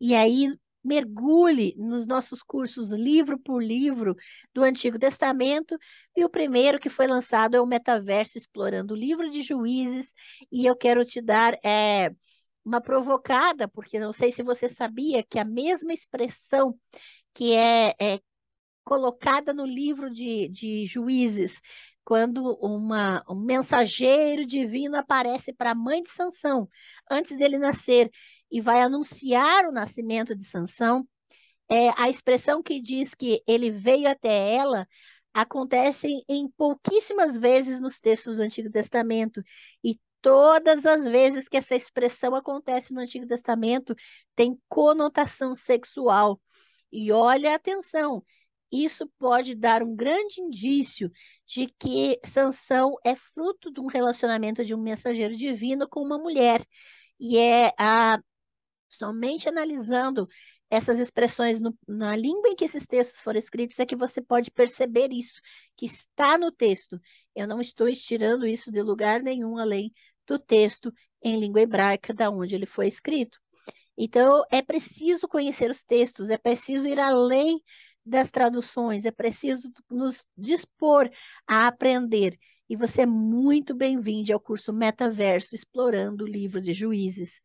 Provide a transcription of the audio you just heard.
E aí mergulhe nos nossos cursos livro por livro do Antigo Testamento. E o primeiro que foi lançado é o Metaverso Explorando o Livro de Juízes. E eu quero te dar é, uma provocada, porque não sei se você sabia que a mesma expressão que é, é colocada no livro de, de Juízes, quando uma, um mensageiro divino aparece para a mãe de Sansão, antes dele nascer, e vai anunciar o nascimento de Sansão, é, a expressão que diz que ele veio até ela acontece em pouquíssimas vezes nos textos do Antigo Testamento e todas as vezes que essa expressão acontece no Antigo Testamento tem conotação sexual. E olha atenção, isso pode dar um grande indício de que Sansão é fruto de um relacionamento de um mensageiro divino com uma mulher. E é a, Somente analisando essas expressões no, na língua em que esses textos foram escritos é que você pode perceber isso, que está no texto. Eu não estou estirando isso de lugar nenhum além do texto em língua hebraica da onde ele foi escrito. Então, é preciso conhecer os textos, é preciso ir além das traduções, é preciso nos dispor a aprender. E você é muito bem-vindo ao curso Metaverso Explorando o Livro de Juízes.